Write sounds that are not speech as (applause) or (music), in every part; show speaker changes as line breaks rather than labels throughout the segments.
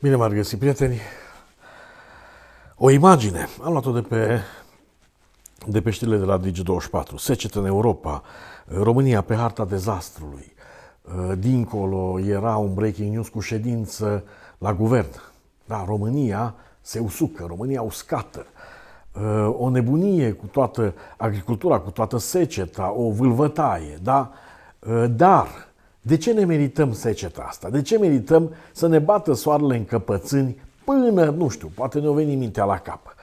Bine m-ar găsi, prieteni. O imagine. Am luat-o de pe, de pe știrile de la Digi24. Secetă în Europa, România pe harta dezastrului. Uh, dincolo era un breaking news cu ședință la guvern. Da, România se usucă, România uscată. Uh, o nebunie cu toată agricultura, cu toată seceta, o vâlvătaie, da? Uh, dar de ce ne merităm seceta asta? De ce merităm să ne bată soarele în căpățâni până, nu știu, poate ne-o veni mintea la cap?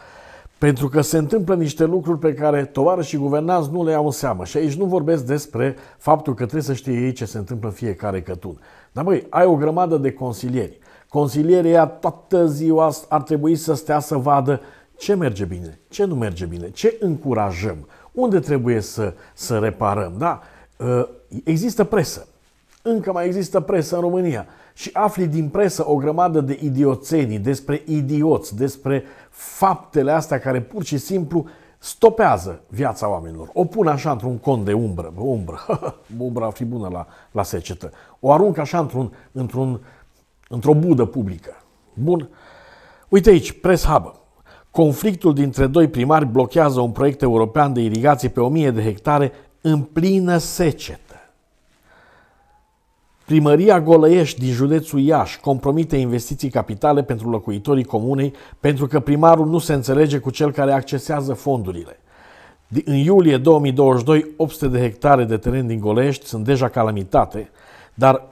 Pentru că se întâmplă niște lucruri pe care și guvernați nu le iau în seamă. Și aici nu vorbesc despre faptul că trebuie să știe ei ce se întâmplă în fiecare cătun. Dar băi, ai o grămadă de consilieri. Consilierii ea toată ziua ar trebui să stea să vadă ce merge bine, ce nu merge bine, ce încurajăm, unde trebuie să, să reparăm. Da? Ă, există presă încă mai există presă în România și afli din presă o grămadă de idioțenii, despre idioți, despre faptele astea care pur și simplu stopează viața oamenilor. O pun așa într-un con de umbră, umbră, (laughs) umbra ar fi bună la, la secetă. O arunc așa într-un, într-un, într-o budă publică. Bun? Uite aici, Press Hub. Conflictul dintre doi primari blochează un proiect european de irigație pe 1000 de hectare în plină secetă. Primăria Golăiești din județul Iași compromite investiții capitale pentru locuitorii comunei pentru că primarul nu se înțelege cu cel care accesează fondurile. În iulie 2022, 800 de hectare de teren din Golești sunt deja calamitate, dar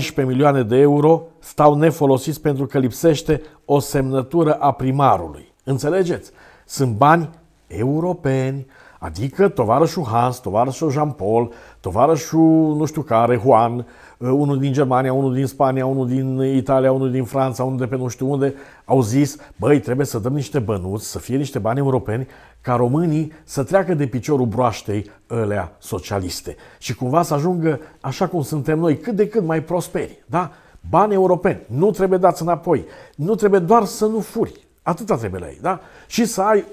1,14 milioane de euro stau nefolosiți pentru că lipsește o semnătură a primarului. Înțelegeți? Sunt bani europeni. Adică tovarășul Hans, tovarășul Jean-Paul, tovarășul nu știu care, Juan, uh, unul din Germania, unul din Spania, unul din Italia, unul din Franța, unul de pe nu știu unde, au zis, băi, trebuie să dăm niște bănuți, să fie niște bani europeni, ca românii să treacă de piciorul broaștei ălea socialiste și cumva să ajungă așa cum suntem noi, cât de cât mai prosperi, da? Bani europeni, nu trebuie dați înapoi, nu trebuie doar să nu furi, atâta trebuie la ei, da? Și să ai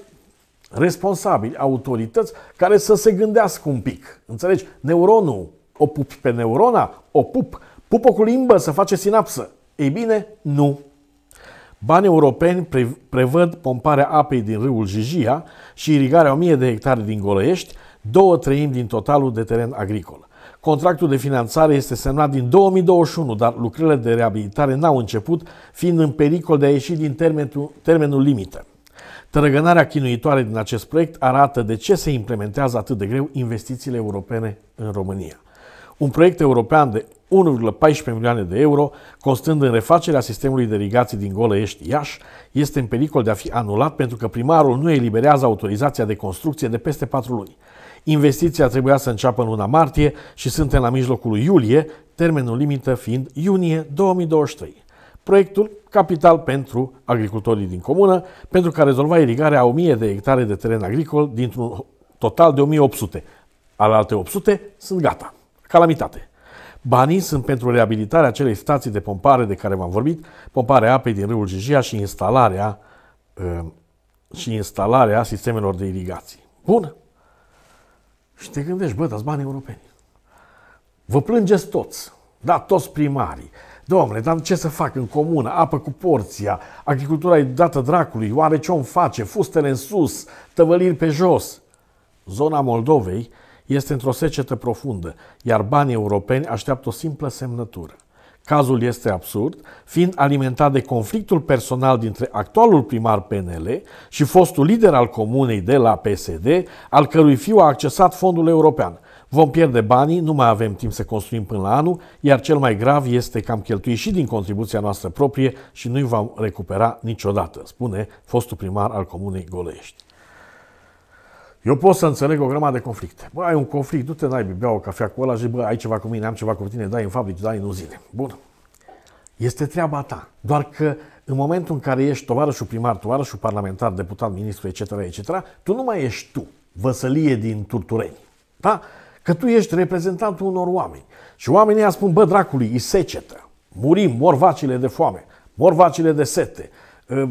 responsabili, autorități care să se gândească un pic. Înțelegi? Neuronul o pup pe neurona, o pup, pupă cu limbă să face sinapsă. Ei bine, nu. Banii europeni prevăd pomparea apei din râul Jijia și irigarea 1000 de hectare din Golăiești, două treimi din totalul de teren agricol. Contractul de finanțare este semnat din 2021, dar lucrările de reabilitare n-au început, fiind în pericol de a ieși din termenul, termenul limită. Tărăgânarea chinuitoare din acest proiect arată de ce se implementează atât de greu investițiile europene în România. Un proiect european de 1,14 milioane de euro, constând în refacerea sistemului de irigații din Golăiești-Iași, este în pericol de a fi anulat pentru că primarul nu eliberează autorizația de construcție de peste 4 luni. Investiția trebuia să înceapă în luna martie și suntem la mijlocul iulie, termenul limită fiind iunie 2023 proiectul Capital pentru agricultorii din comună, pentru că rezolva irigarea a 1000 de hectare de teren agricol dintr-un total de 1800. Al alte 800 sunt gata. Calamitate. Banii sunt pentru reabilitarea acelei stații de pompare de care v-am vorbit, pomparea apei din râul Jijia și instalarea, uh, și instalarea sistemelor de irigații. Bun. Și te gândești, bă, dați bani europeni. Vă plângeți toți. Da, toți primarii Domnule, dar ce să fac în comună? Apă cu porția, agricultura e dată dracului, oare ce om face? Fustele în sus, tăvăliri pe jos. Zona Moldovei este într-o secetă profundă, iar banii europeni așteaptă o simplă semnătură. Cazul este absurd, fiind alimentat de conflictul personal dintre actualul primar PNL și fostul lider al comunei de la PSD, al cărui fiu a accesat fondul european. Vom pierde banii, nu mai avem timp să construim până la anul, iar cel mai grav este că am cheltuit și din contribuția noastră proprie și nu-i vom recupera niciodată, spune fostul primar al comunei Golești. Eu pot să înțeleg o grămadă de conflicte. Bă, ai un conflict, du-te n-ai, bea o cafea cu ăla și bă, ai ceva cu mine, am ceva cu tine, dai în fabrici, dai în uzine. Bun. Este treaba ta. Doar că în momentul în care ești tovarășul primar, tovarășul parlamentar, deputat, ministru, etc., etc., tu nu mai ești tu, văsălie din Turtureni. Da? Că tu ești reprezentantul unor oameni. Și oamenii ăia spun, bă, dracului, e secetă. Murim, mor vacile de foame, mor vacile de sete. Ehm,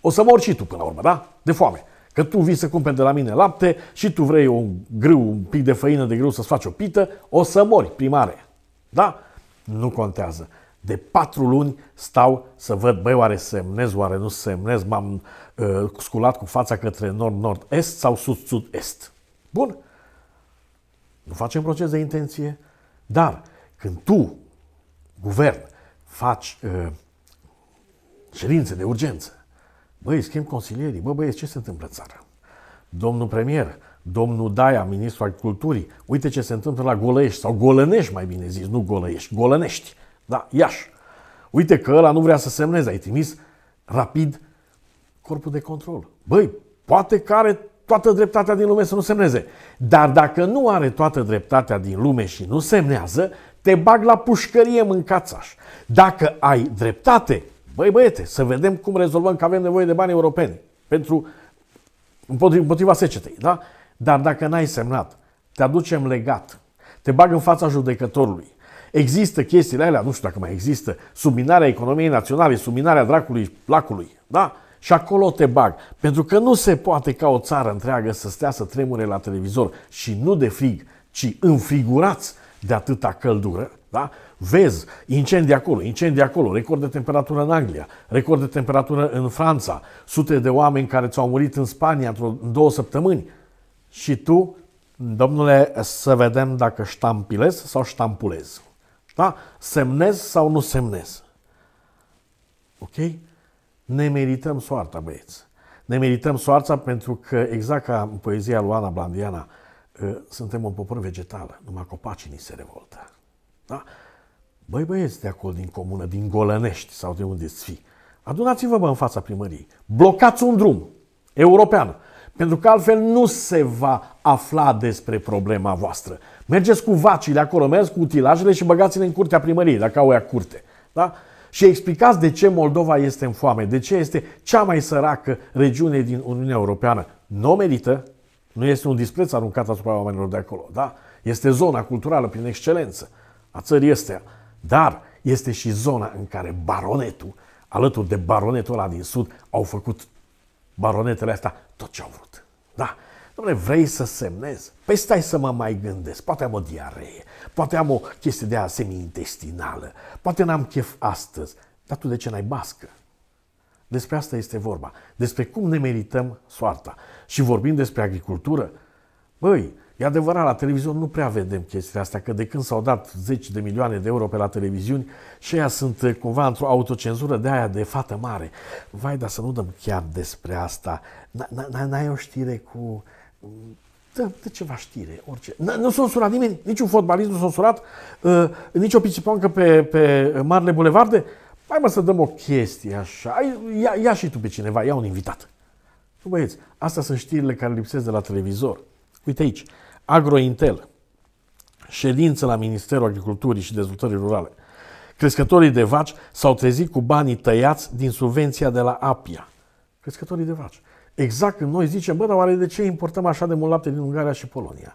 o să mor și tu până la urmă, da? De foame. Că tu vii să cumperi de la mine lapte și tu vrei un grâu, un pic de făină de grâu să-ți faci o pită, o să mori, primare. Da? Nu contează. De patru luni stau să văd, băi, oare semnez, oare nu semnez, m-am uh, sculat cu fața către nord-nord-est sau sud-sud-est. Bun? Nu facem proces de intenție, dar când tu, guvern, faci uh, ședințe de urgență, băi, schimb consilierii, bă, băieți, ce se întâmplă în țară? Domnul premier, domnul Daia, ministrul agriculturii, uite ce se întâmplă la Golăiești, sau Golănești, mai bine zis, nu Golăiești, Golănești, da, Iași. Uite că ăla nu vrea să semneze, ai trimis rapid corpul de control. Băi, poate că are toată dreptatea din lume să nu semneze. Dar dacă nu are toată dreptatea din lume și nu semnează, te bag la pușcărie mâncațaș. Dacă ai dreptate, băi băiete, să vedem cum rezolvăm că avem nevoie de bani europeni pentru împotriva secetei, da? Dar dacă n-ai semnat, te aducem legat, te bag în fața judecătorului, Există chestiile alea, nu știu dacă mai există, subminarea economiei naționale, subminarea dracului placului, da? și acolo te bag. Pentru că nu se poate ca o țară întreagă să stea să tremure la televizor și nu de frig, ci înfigurați de atâta căldură, da? Vezi incendii acolo, incendii acolo, record de temperatură în Anglia, record de temperatură în Franța, sute de oameni care ți-au murit în Spania într-o în două săptămâni. Și tu, domnule, să vedem dacă ștampilez sau ștampulez. Da? Semnez sau nu semnez. Ok? ne merităm soarta, băieți. Ne merităm soarta pentru că, exact ca în poezia lui Ana Blandiana, ă, suntem un popor vegetal, numai copacii ni se revoltă. Da? Băi băieți de acolo, din comună, din Golănești sau de unde ți fi, adunați-vă bă în fața primăriei, blocați un drum european, pentru că altfel nu se va afla despre problema voastră. Mergeți cu vacile acolo, mergeți cu utilajele și băgați-le în curtea primăriei, dacă au ea curte. Da? și explicați de ce Moldova este în foame, de ce este cea mai săracă regiune din Uniunea Europeană. Nu o merită, nu este un dispreț aruncat asupra oamenilor de acolo, da? Este zona culturală prin excelență a țării este, dar este și zona în care baronetul, alături de baronetul ăla din sud, au făcut baronetele astea tot ce au vrut. Da? Dom'le, vrei să semnez? Păi stai să mă mai gândesc. Poate am o diaree, poate am o chestie de semi-intestinală, poate n-am chef astăzi. Dar tu de ce n-ai bască? Despre asta este vorba. Despre cum ne merităm soarta. Și vorbim despre agricultură. Băi, e adevărat, la televizor nu prea vedem chestiile astea, că de când s-au dat zeci de milioane de euro pe la televiziuni și aia sunt eh, cumva într-o autocenzură de aia de fată mare. Vai, dar să nu dăm chiar despre asta. N-ai o știre cu dă, da, dă ceva știre, orice. Nu, nu s-a sunat nimeni, niciun fotbalist nu s-a sunat, uh, nici o pisipoancă pe, pe Marle bulevarde. Hai mă să dăm o chestie așa, ia, ia și tu pe cineva, ia un invitat. Tu băieți, astea sunt știrile care lipsesc de la televizor. Uite aici, Agrointel, ședință la Ministerul Agriculturii și Dezvoltării Rurale. Crescătorii de vaci s-au trezit cu banii tăiați din subvenția de la APIA. Crescătorii de vaci. Exact când noi zicem, bă, dar oare de ce importăm așa de mult lapte din Ungaria și Polonia?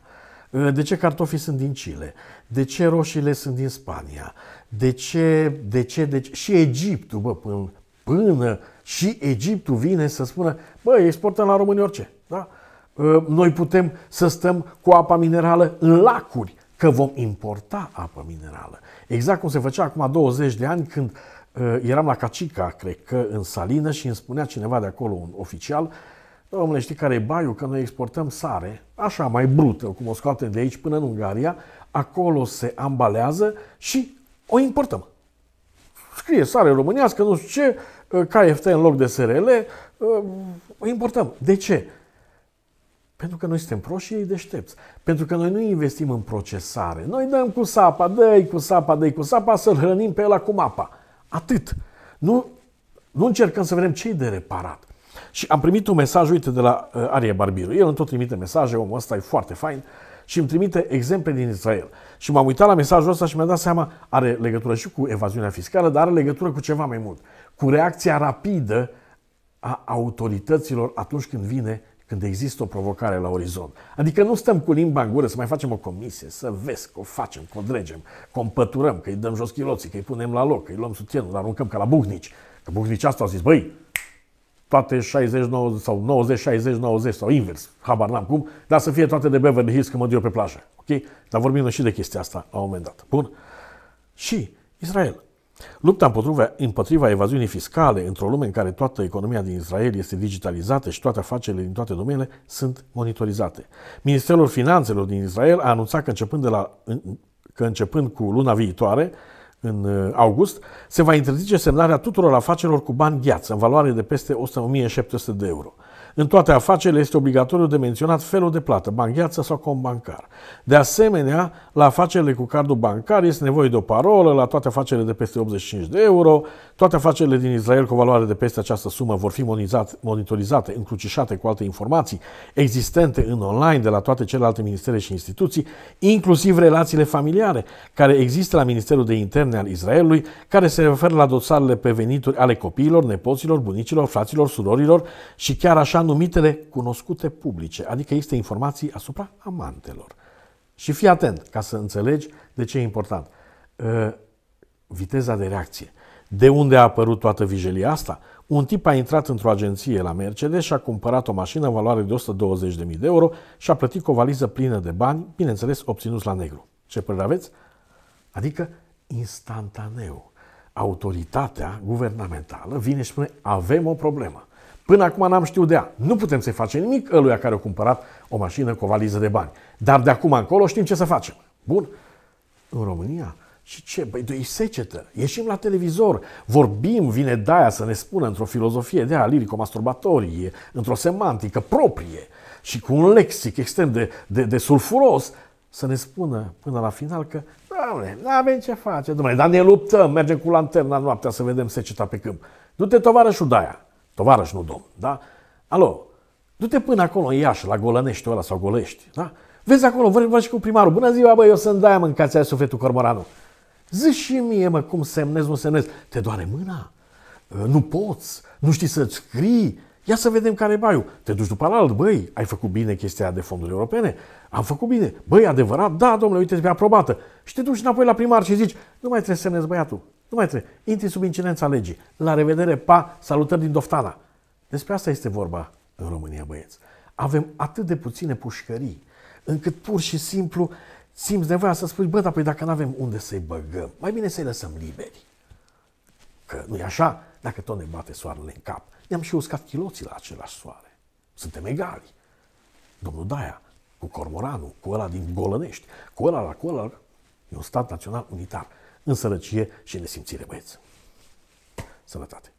Ă, de ce cartofii sunt din Chile? De ce roșiile sunt din Spania? De ce, de ce, de ce? Și Egiptul, bă, până, până și Egiptul vine să spună, bă, exportăm la români orice, da? Ă, noi putem să stăm cu apa minerală în lacuri, că vom importa apă minerală. Exact cum se făcea acum 20 de ani când Eh, eram la Cacica, cred că, în salină și îmi spunea cineva de acolo, un oficial, Domnule, știi care e baiul? Că noi exportăm sare, așa, mai brută, cum o scoatem de aici până în Ungaria, acolo se ambalează și o importăm. Scrie sare românească, nu știu ce, eh, KFT în loc de SRL, eh, o importăm. De ce? Pentru că noi suntem proști și ei deștepți. Pentru că noi nu investim în procesare. Noi dăm cu sapa, dă cu sapa, dă cu sapa, să-l hrănim pe ăla cu apa. Atât. Nu, nu încercăm să vedem ce e de reparat. Și am primit un mesaj, uite, de la uh, Arie Barbiru. El îmi tot trimite mesaje, omul ăsta e foarte fain și îmi trimite exemple din Israel. Și m-am uitat la mesajul ăsta și mi-am dat seama, are legătură și cu evaziunea fiscală, dar are legătură cu ceva mai mult. Cu reacția rapidă a autorităților atunci când vine când există o provocare la orizont. Adică nu stăm cu limba în gură să mai facem o comisie, să vezi că o facem, că o dregem, că o împăturăm, că îi dăm jos chiloții, că îi punem la loc, că îi luăm sutienul, îl aruncăm ca la buhnici. Că buhnici asta au zis, băi, toate 60, 90 sau 90, 60, 90 sau invers, habar n-am cum, dar să fie toate de Beverly Hills când mă duc pe plajă. Ok? Dar vorbim și de chestia asta la un moment dat. Bun? Și Israel Lupta împotriva, împotriva evaziunii fiscale, într-o lume în care toată economia din Israel este digitalizată și toate afacerile din toate domeniile sunt monitorizate. Ministerul Finanțelor din Israel a anunțat că începând, de la, că începând cu luna viitoare, în uh, august, se va interzice semnarea tuturor afacerilor cu bani gheață, în valoare de peste 1700 de euro. În toate afacerile este obligatoriu de menționat felul de plată, bangheață sau cont bancar. De asemenea, la afacerile cu cardul bancar este nevoie de o parolă, la toate afacerile de peste 85 de euro, toate afacerile din Israel cu o valoare de peste această sumă vor fi monitorizate, încrucișate cu alte informații existente în online de la toate celelalte ministere și instituții, inclusiv relațiile familiare care există la Ministerul de Interne al Israelului, care se referă la dosarele pe venituri ale copiilor, nepoților, bunicilor, fraților, surorilor și chiar așa numitele cunoscute publice, adică există informații asupra amantelor. Și fii atent ca să înțelegi de ce e important. Ă, viteza de reacție. De unde a apărut toată vijelia asta? Un tip a intrat într-o agenție la Mercedes și a cumpărat o mașină în valoare de 120.000 de euro și a plătit cu o valiză plină de bani, bineînțeles obținuți la negru. Ce părere aveți? Adică instantaneu. Autoritatea guvernamentală vine și spune avem o problemă. Până acum n-am știut de ea. Nu putem să-i facem nimic ăluia care a cumpărat o mașină cu o valiză de bani. Dar de acum încolo știm ce să facem. Bun? În România și ce? Băi, e secetă. Ieșim la televizor, vorbim, vine Daia să ne spună într-o filozofie de a lirico-masturbatorie, într-o semantică proprie și cu un lexic extrem de, de, de sulfuros, să ne spună până la final că, doamne, nu avem ce face, domnule, dar ne luptăm, mergem cu lanterna noaptea să vedem seceta pe câmp. Du-te, tovarășul Daia, tovarăș, nu domn, da? Alo, du-te până acolo în Iași, la Golănești ăla sau Golești, da? Vezi acolo, și cu primarul, bună ziua, bă, eu sunt de-aia mâncați ai sufletul cormoranu. Zici și mie, mă, cum semnez, nu semnez. Te doare mâna? Ă, nu poți? Nu știi să-ți scrii? Ia să vedem care e baiul. Te duci după la alt, băi, ai făcut bine chestia de fonduri europene? Am făcut bine. Băi, adevărat? Da, domnule, uite, mi aprobată. Și te duci înapoi la primar și zici, nu mai trebuie să semnezi băiatul. Nu mai trebuie. Intri sub incidența legii. La revedere, pa, salutări din Doftana. Despre asta este vorba în România, băieți. Avem atât de puține pușcării, încât pur și simplu simți nevoia să spui, bă, dar păi dacă nu avem unde să-i băgăm, mai bine să-i lăsăm liberi. Că nu e așa, dacă tot ne bate soarele în cap. Ne-am și uscat chiloții la același soare. Suntem egali. Domnul Daia, cu cormoranul, cu ăla din Golănești, cu ăla la cu ăla, e un stat național unitar în sărăcie și nesimțire, băieți. Sănătate!